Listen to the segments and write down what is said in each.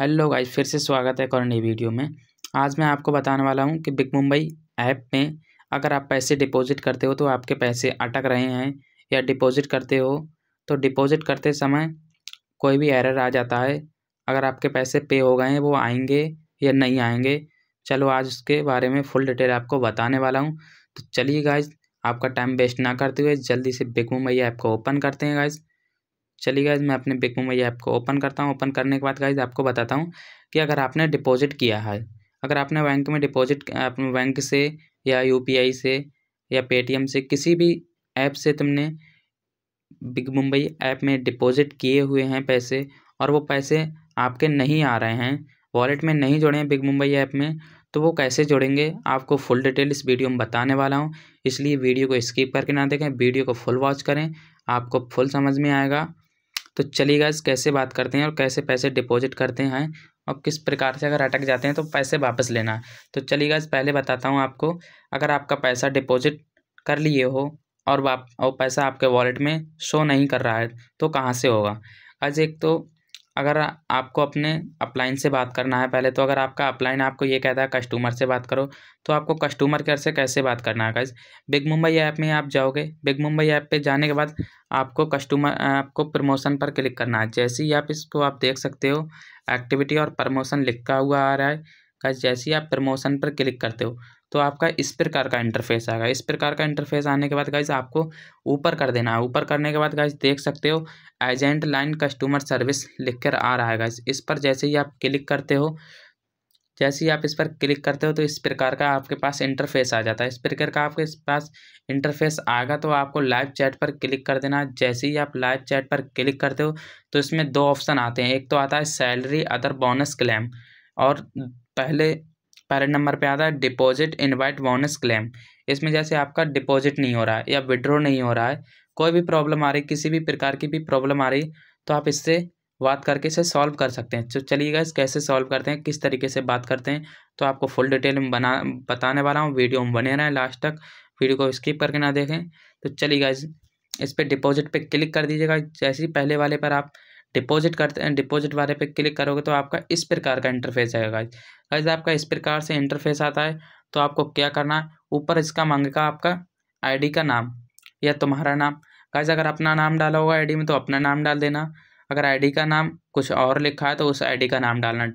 hello guys फिर से स्वागत है एक और नई वीडियो में आज मैं आपको बताने वाला हूं कि बिग मुंबई ऐप में अगर आप पैसे डिपॉजिट करते हो तो आपके पैसे अटक रहे हैं या डिपॉजिट करते हो तो डिपॉजिट करते समय कोई भी एरर आ जाता है अगर आपके पैसे पे हो गए हैं वो आएंगे या नहीं आएंगे चलो आज उसके बारे में फुल डिटेल आपको बताने वाला हूँ तो चलिए गाइज आपका टाइम वेस्ट ना करते हुए जल्दी से बिग मुंबई ऐप को ओपन करते हैं गाइज़ चलिए गाइज मैं अपने बिग मोमो ऐप को ओपन करता हूँ ओपन करने के बाद गाइज आपको बताता हूँ कि अगर आपने डिपॉजिट किया है अगर आपने बैंक में डिपॉजिट अपने बैंक से या यू से या पेटीएम से किसी भी ऐप से तुमने बिग मुंबई ऐप में डिपॉजिट किए हुए हैं पैसे और वो पैसे आपके नहीं आ रहे हैं वॉलेट में नहीं जुड़े हैं बिग मुंबई ऐप में तो वो कैसे जुड़ेंगे आपको फुल डिटेल इस वीडियो में बताने वाला हूँ इसलिए वीडियो को स्किप करके ना देखें वीडियो को फुल वॉच करें आपको फुल समझ में आएगा तो चलिए गैस कैसे बात करते हैं और कैसे पैसे डिपॉजिट करते हैं और किस प्रकार से अगर अटक जाते हैं तो पैसे वापस लेना है तो चलिए इस पहले बताता हूँ आपको अगर आपका पैसा डिपॉजिट कर लिए हो और वाप और पैसा आपके वॉलेट में शो नहीं कर रहा है तो कहाँ से होगा आज एक तो अगर आपको अपने अपलाइन से बात करना है पहले तो अगर आपका अपलाइन आपको ये कहता है कस्टमर से बात करो तो आपको कस्टमर केयर से कैसे बात करना है गाइज बिग मुंबई ऐप में आप जाओगे बिग मुंबई ऐप पे जाने के बाद आपको कस्टमर आपको प्रमोशन पर क्लिक करना है जैसे ही आप इसको आप देख सकते हो एक्टिविटी और प्रमोशन लिखा हुआ आ रहा है गाइज जैसे ही आप प्रमोशन पर क्लिक करते हो तो आपका इस प्रकार का इंटरफेस आएगा इस प्रकार का इंटरफेस आने के बाद गाइज आपको ऊपर कर देना है ऊपर करने के बाद गाइज देख सकते हो एजेंट लाइन कस्टमर सर्विस लिख कर आ रहा है गाइज इस पर जैसे ही आप क्लिक करते हो जैसे ही आप इस पर क्लिक करते हो तो इस प्रकार का आपके पास इंटरफेस आ जाता है इस प्रकार का आपके पास इंटरफेस आएगा तो आपको लाइव चैट पर क्लिक कर देना जैसे ही आप लाइव चैट पर क्लिक करते हो तो इसमें दो ऑप्शन आते हैं एक तो आता है सैलरी अदर बोनस क्लेम और पहले पहले नंबर पे आता है डिपॉजिट इनवाइट बोनस क्लेम इसमें जैसे आपका डिपॉजिट नहीं हो रहा है या विड्रॉ नहीं हो रहा है कोई भी प्रॉब्लम आ रही किसी भी प्रकार की भी प्रॉब्लम आ रही तो आप इससे बात करके इसे सॉल्व कर सकते हैं तो चलिएगा इस कैसे सॉल्व करते हैं किस तरीके से बात करते हैं तो आपको फुल डिटेल में बना बताने वाला हूँ वीडियो में बने रहें लास्ट तक वीडियो को स्किप करके ना देखें तो चलिएगा इस इस पर डिपॉजिट पर क्लिक कर दीजिएगा जैसे पहले वाले पर आप डिपॉजिट करते हैं डिपॉजिट वाले पे क्लिक करोगे तो आपका इस प्रकार का इंटरफेस आएगा गाइज गाइज आपका इस प्रकार से इंटरफेस आता है तो आपको क्या करना है ऊपर इसका मांगेगा आपका आईडी का नाम या तुम्हारा नाम गाइज अगर अपना नाम डाला होगा आईडी में तो अपना नाम डाल देना अगर आईडी का नाम कुछ और लिखा है तो उस आईडी का नाम डालना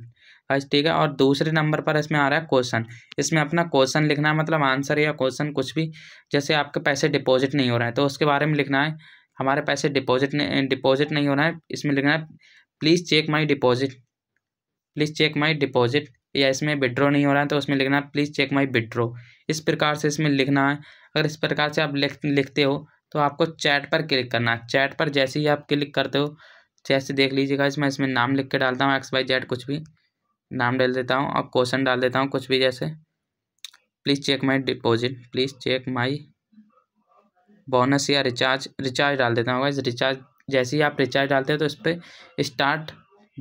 गाइज ठीक है और दूसरे नंबर पर इसमें आ रहा है क्वेश्चन इसमें अपना क्वेश्चन लिखना है मतलब आंसर या क्वेश्चन कुछ भी जैसे आपके पैसे डिपॉजिट नहीं हो रहा है तो उसके बारे में लिखना है हमारे पैसे डिपॉजिट नहीं डिपॉजिट नहीं होना है इसमें लिखना है please check my deposit please check my deposit या इसमें विड्रॉ नहीं हो रहा है तो उसमें लिखना है प्लीज़ चेक माई विड्रो इस प्रकार से इसमें लिखना है अगर इस प्रकार से आप लिख लिखते हो तो आपको चैट पर क्लिक करना है चैट पर जैसे ही आप क्लिक करते हो जैसे देख लीजिएगा इसमें इसमें नाम लिख के डालता हूँ एक्स वाई जेड कुछ भी नाम डाल देता हूँ और क्वेश्चन डाल देता हूँ कुछ भी जैसे please check my deposit please check my bonus या रिचार्ज रिचार्ज डाल देता हूँ इस रिचार्ज जैसे ही आप रिचार्ज डालते हैं तो इस पर स्टार्ट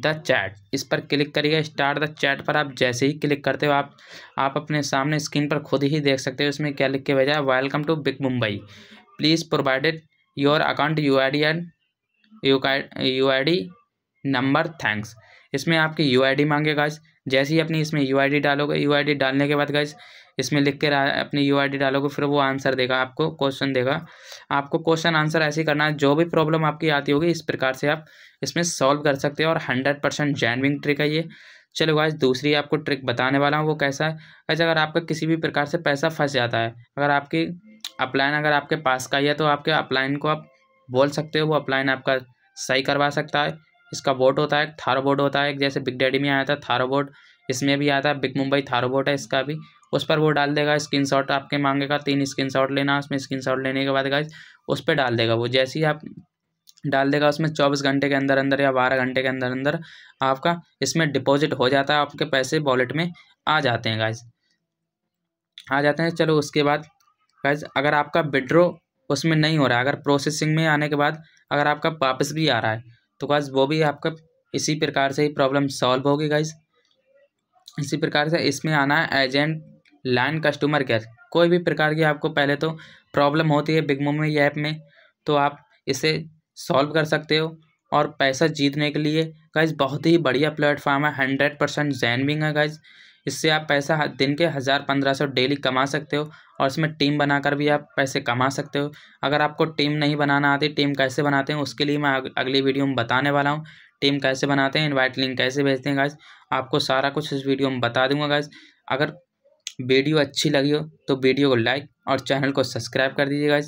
द चैट इस पर क्लिक करिएगा स्टार्ट द चैट पर आप जैसे ही क्लिक करते हो आप आप अपने सामने स्क्रीन पर खुद ही देख सकते हो इसमें क्या लिख के भेजा welcome to big Mumbai please provided your account U I D and U I D number thanks इसमें आपकी यू आई डी मांगेगा जैसे ही अपनी इसमें यू आई डी डालोगे यू आई डी डालने के बाद गाइज इसमें लिख के अपनी यू आई डी डालोगे फिर वो आंसर देगा आपको क्वेश्चन देगा आपको क्वेश्चन आंसर ऐसे ही करना है जो भी प्रॉब्लम आपकी आती होगी इस प्रकार से आप इसमें सॉल्व कर सकते हो और हंड्रेड परसेंट जैनविंग ट्रिक है ये चलो गाइज दूसरी आपको ट्रिक बताने वाला हूँ वो कैसा है गाइज अच्छा, अगर आपका किसी भी प्रकार से पैसा फंस जाता है अगर आपकी अपलाइन अगर आपके पास का ही है तो आपके अपलाइन को आप बोल सकते हो वो अपलाइन आपका सही करवा सकता है इसका बोर्ड होता है थारो बोर्ड होता है जैसे बिग डैडी में आया था थारो बोर्ड इसमें भी आता है बिग मुंबई थारो बोर्ड है इसका भी उस पर वो डाल देगा शॉट आपके मांगेगा तीन शॉट लेना उसमें शॉट लेने के बाद गाइज उस पर डाल देगा वो जैसे ही आप डाल देगा उसमें चौबीस घंटे के अंदर अंदर या बारह घंटे के अंदर अंदर आपका इसमें डिपॉजिट हो जाता है आपके पैसे वॉलेट में आ जाते हैं गाइज आ जाते हैं चलो उसके बाद गाइज अगर आपका विड्रो उसमें नहीं हो रहा है अगर प्रोसेसिंग में आने के बाद अगर आपका वापस भी आ रहा है तो गाइज वो भी आपका इसी प्रकार से ही प्रॉब्लम सॉल्व होगी गाइज इसी प्रकार से इसमें आना है एजेंट लाइन कस्टमर केयर कोई भी प्रकार की आपको पहले तो प्रॉब्लम होती है बिग मोमी ऐप में तो आप इसे सॉल्व कर सकते हो और पैसा जीतने के लिए गाइज बहुत ही बढ़िया प्लेटफॉर्म है हंड्रेड परसेंट जैनविंग है गाइज इससे आप पैसा दिन के हज़ार पंद्रह सौ डेली कमा सकते हो और इसमें टीम बनाकर भी आप पैसे कमा सकते हो अगर आपको टीम नहीं बनाना आती टीम कैसे बनाते हैं उसके लिए मैं अगली वीडियो में बताने वाला हूँ टीम कैसे बनाते हैं इनवाइट लिंक कैसे भेजते हैं गाइज आपको सारा कुछ इस वीडियो में बता दूंगा गाइज अगर वीडियो अच्छी लगी हो तो वीडियो को लाइक और चैनल को सब्सक्राइब कर दीजिएगा